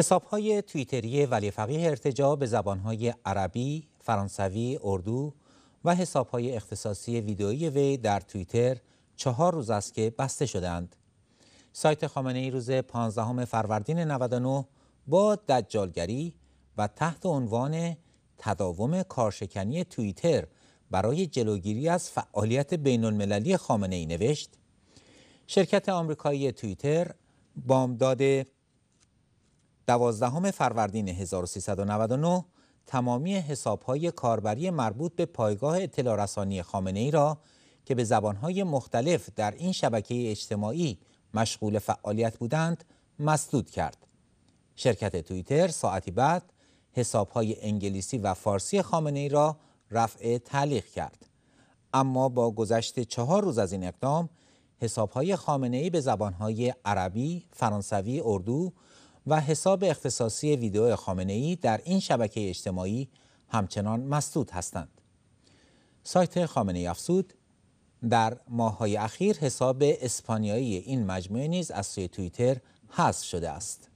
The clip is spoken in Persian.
حسابهای توییتری ولی فقیه ارتجا به های عربی، فرانسوی، اردو و های اختصاصی ویدئویی وی در توییتر چهار روز است که بسته شدند. سایت خامنه ای روز 15 فروردین 99 با دجالگری و تحت عنوان تداوم کارشکنی توییتر برای جلوگیری از فعالیت بین المللی خامنه ای نوشت شرکت آمریکایی توییتر بامداد دوازدهم فروردین 1399 تمامی حسابهای کاربری مربوط به پایگاه اطلاع رسانی خامنه ای را که به زبانهای مختلف در این شبکه اجتماعی مشغول فعالیت بودند مسدود کرد. شرکت توییتر ساعتی بعد حسابهای انگلیسی و فارسی خامنه ای را رفع تعلیق کرد. اما با گذشت چهار روز از این اقدام حسابهای خامنه ای به زبانهای عربی، فرانسوی، اردو و حساب اختصاصی ویدئو خامنه ای در این شبکه اجتماعی همچنان مسدود هستند. سایت خامنه ای افسود در ماه‌های اخیر حساب اسپانیایی این مجموعه نیز از سوی توییتر حذف شده است.